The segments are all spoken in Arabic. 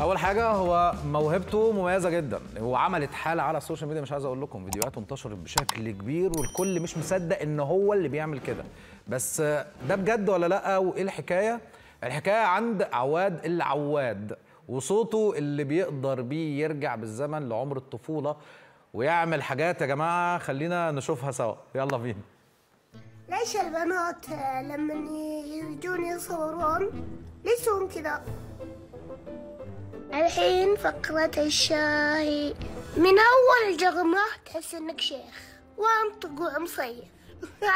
اول حاجه هو موهبته مميزه جدا هو عملت حاله على السوشيال ميديا مش عايز اقول لكم فيديوهاته انتشرت بشكل كبير والكل مش مصدق ان هو اللي بيعمل كده بس ده بجد ولا لا وايه الحكايه الحكايه عند عواد العواد وصوته اللي بيقدر بيه يرجع بالزمن لعمر الطفوله ويعمل حاجات يا جماعه خلينا نشوفها سوا يلا بينا ليش البنات لما يجون يصورون ليش كذا الحين فقرة الشاهي من أول جغمة تحس إنك شيخ وأنطق ومصيف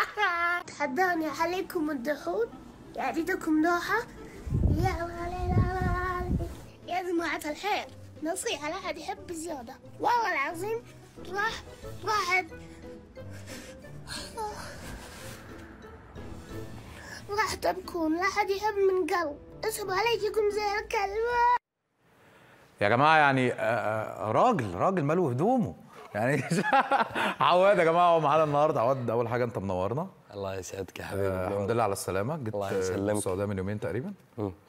تحداني عليكم الدحون يعطيكم لوحة يا جماعة الخير نصيحة لا أحد يحب الزيادة والله العظيم راح راح راح تبكون لا أحد يحب من قلب اسحب يكون زي الكلب يا جماعه يعني آه، آه، راجل راجل ماله هدومه يعني عواد يا جماعه هو معانا النهارده عواد اول حاجه انت منورنا الله يسعدك يا آه، حبيبي الحمد لله على السلامه جيت الله يسلمك السعوديه من يومين تقريبا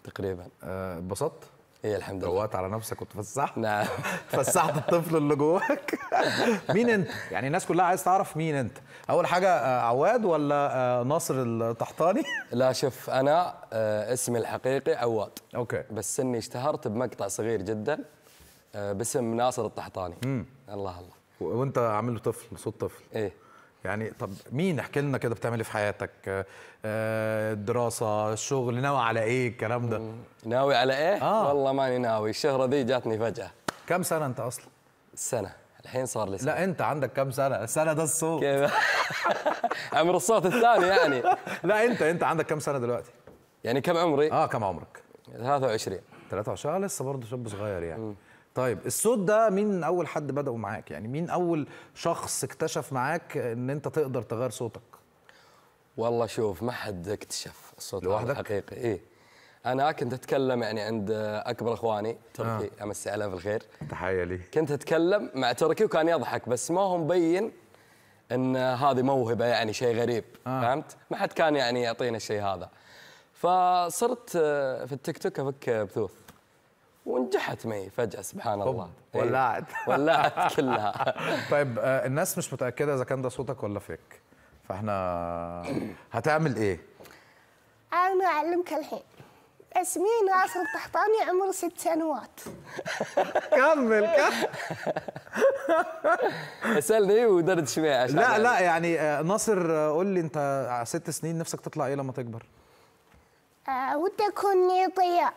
تقريبا اتبسطت ايه الحمد لله روقت على نفسك وتفسحت نعم فسحت الطفل اللي جواك مين انت؟ يعني الناس كلها عايز تعرف مين انت؟ اول حاجه آه، عواد ولا آه، ناصر التحتاني؟ لا شوف انا آه، اسمي الحقيقي عواد اوكي بس اني اشتهرت بمقطع صغير جدا باسم ناصر الطحطاني امم الله الله وانت عامل طفل صوت طفل ايه يعني طب مين احكي لنا كده بتعمل ايه في حياتك آه، آه، دراسه شغل ناوي على ايه الكلام ده ناوي على ايه آه. والله ماني ناوي الشهره دي جاتني فجاه كم سنه انت اصلا سنه الحين صار لي سنة. لا انت عندك كم سنه السنه ده الصوت كيف عمر الصوت الثاني يعني لا انت انت عندك كم سنه دلوقتي يعني كم عمري اه كم عمرك 23 23 آه، لسه برضه شاب صغير يعني م. طيب الصوت ده مين اول حد بدأه معاك يعني مين اول شخص اكتشف معاك ان انت تقدر تغير صوتك والله شوف ما حد اكتشف الصوت لوحدك حقيقي ايه انا كنت اتكلم يعني عند اكبر اخواني تركي آه. امسي عليه بالخير تحيه لي كنت اتكلم مع تركي وكان يضحك بس ما هو مبين ان هذه موهبه يعني شيء غريب آه. فهمت ما حد كان يعني يعطينا الشيء هذا فصرت آه، في التيك توك افك بثوث ونجحت معي فجأة سبحان الله إيه. ولعت ولعت كلها طيب آه، الناس مش متأكدة إذا كان ده صوتك ولا فيك فاحنا هتعمل إيه؟ أنا أعلمك الحين اسمي ناصر الطحطاني عمر ست سنوات كمل كمل اسالني ودردش معي عشان لا لا يعني آه، ناصر آه، قول لي انت ست سنين نفسك تطلع ايه لما تكبر؟ ودي اكون طيار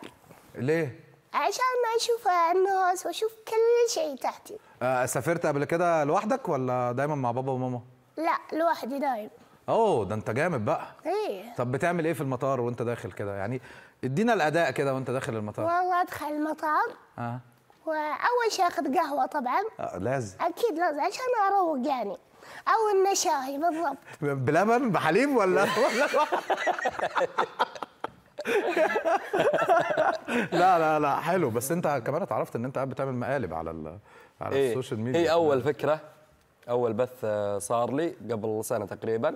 ليه؟ عشان ما اشوف الناس واشوف كل شيء تحتي آه، سافرت قبل كده لوحدك ولا دايما مع بابا وماما لا لوحدي دايما اوه ده انت جامد بقى ايه طب بتعمل ايه في المطار وانت داخل كده يعني ادينا الاداء كده وانت داخل المطار والله ادخل المطار اه واول شيء اخذ قهوه طبعا آه لازم اكيد لازم عشان اروق يعني او انه بالضبط بلبن بحليب ولا ولا لا لا لا حلو بس انت كمان اتعرفت ان انت قاعد بتعمل مقالب على على إيه السوشيال ميديا هي اول فكره اول بث آه، صار لي قبل سنه تقريبا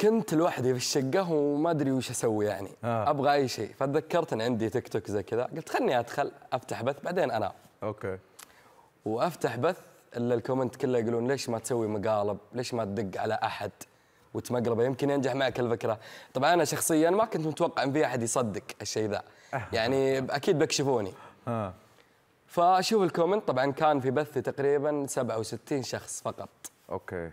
كنت لوحدي في الشقه وما ادري وش اسوي يعني آه. ابغى اي شيء فتذكرت ان عندي تيك توك زي كذا قلت خلني ادخل افتح بث بعدين انام اوكي وافتح بث الا الكومنت كله يقولون ليش ما تسوي مقالب ليش ما تدق على احد وتمقلبه يمكن ينجح معك الفكره طبعا انا شخصيا ما كنت متوقع ان في احد يصدق الشيء ذا أه. يعني اكيد بكشفوني آه. فاشوف الكومنت طبعا كان في بثي تقريبا 67 شخص فقط اوكي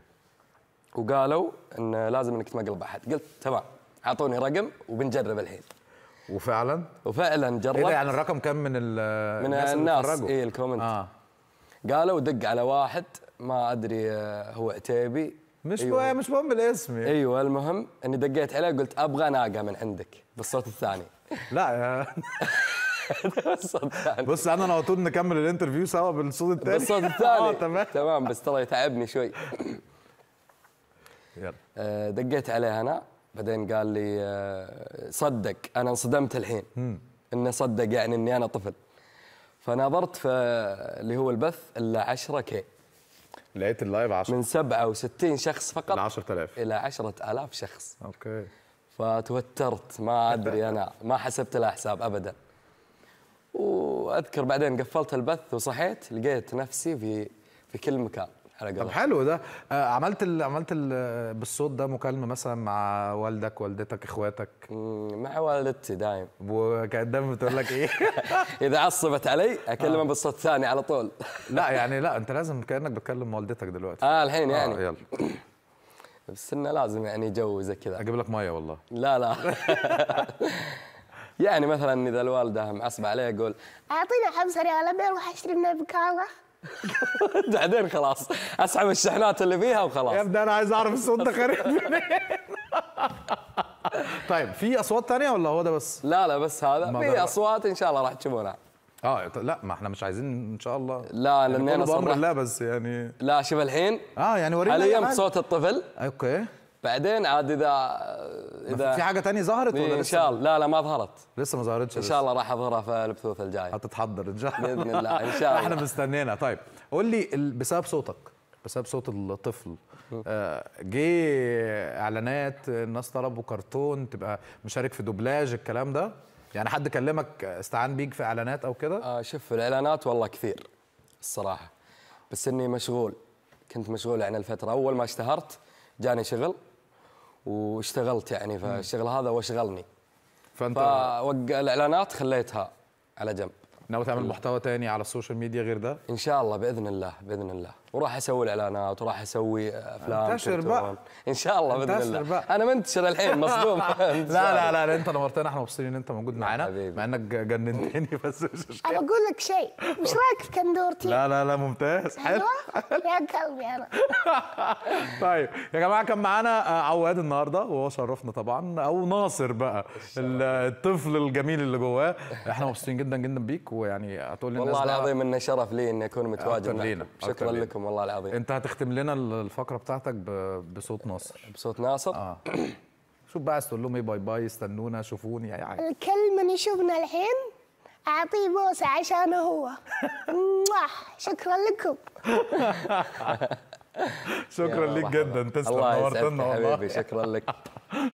وقالوا ان لازم انك تمقلب احد قلت تمام اعطوني رقم وبنجرب الحين وفعلا وفعلا جربت ايه يعني الرقم كم من ال من الناس اي الكومنت آه. قالوا دق على واحد ما ادري آه، هو عتيبي مش أيوة. مش مهم الاسم يعني. ايوه المهم اني دقيت عليه قلت ابغى ناقه من عندك بالصوت الثاني لا يا بص انا على طول نكمل الانترفيو سوا بالصوت الثاني بالصوت الثاني اه تمام تمام بس ترى يتعبني شوي يلا آه، دقيت عليه انا بعدين قال لي آه، صدق انا انصدمت الحين انه صدق يعني اني انا طفل فنظرت في اللي هو البث الا 10 كي لقيت اللايف 10 من 67 شخص فقط ل 10000 الى 10000 شخص اوكي فتوترت ما ادري انا ما حسبت الحساب ابدا واذكر بعدين قفلت البث وصحيت لقيت نفسي في في كل مكان على طب حلو ده آه، عملت الـ عملت الـ بالصوت ده مكالمه مثلا مع والدك والدتك اخواتك مع والدتي دايم وكانت دايما بتقول لك ايه اذا عصبت علي اكلمها آه. بالصوت الثاني على طول لا يعني لا انت لازم كانك بتكلم والدتك دلوقتي اه الحين آه، يعني آه يلا بس انه لازم يعني جو زي كذا اجيب لك ميه والله لا لا يعني مثلا اذا الوالده معصبه عليه اقول اعطينا 5 ريال ابي اروح اشتري منها بكاله بعدين خلاص اسحب الشحنات اللي فيها وخلاص يا ابني انا عايز اعرف الصوت ده خارج منين طيب في اصوات ثانيه ولا هو ده بس؟ لا لا بس هذا في اصوات ان شاء الله راح تشوفونها اه لا ما احنا مش عايزين ان شاء الله لا لان يعني انا بامر الله بس يعني لا شوف الحين اه يعني ورينا يعني صوت الطفل اوكي بعدين عاد اذا اذا في حاجه تانية ظهرت ولا إيه، لسه؟ ان شاء الله لا لا ما ظهرت لسه ما ظهرتش ان شاء الله راح اظهرها في البثوث الجايه هتتحضر ان شاء الله باذن الله ان شاء الله احنا مستنينا طيب قول لي بسبب صوتك بسبب صوت الطفل آه، جه اعلانات الناس طلبوا كرتون تبقى مشارك في دوبلاج الكلام ده يعني حد كلمك استعان بيك في اعلانات او كده آه شوف الاعلانات والله كثير الصراحه بس اني مشغول كنت مشغول يعني الفتره اول ما اشتهرت جاني شغل واشتغلت يعني فالشغل هذا واشغلني فانت فوق الاعلانات خليتها على جنب ناوي تعمل محتوى تاني على السوشيال ميديا غير ده ان شاء الله باذن الله باذن الله وراح اسوي الاعلانات وراح اسوي افلام انتشر بقى ان شاء الله باذن الله بقى. انا منتشر الحين مصدوم لا, لا لا لا انت نورتنا احنا مبسوطين ان انت موجود معانا مع انك جننتني بس انا اقول لك شيء مش رايك في كندورتي لا لا لا ممتاز حلو يا قلبي انا طيب يا جماعه كان معانا آه، عواد النهارده وهو شرفنا طبعا او ناصر بقى الطفل الجميل اللي جواه احنا مبسوطين جدا جدا بيك ويعني هتقول للناس والله العظيم انه شرف لي اني اكون متواجد شكرا لكم لكم نعم، والله العظيم انت هتختم لنا الفقره بتاعتك بصوت ناصر بصوت ناصر اه شوف بقى تقول لهم ايه باي باي استنونا شوفوني يا عيال الكل من يشوفنا الحين اعطيه بوسه عشان هو شكرا لكم شكرا ليك جدا تسلم نورتنا والله شكرا لك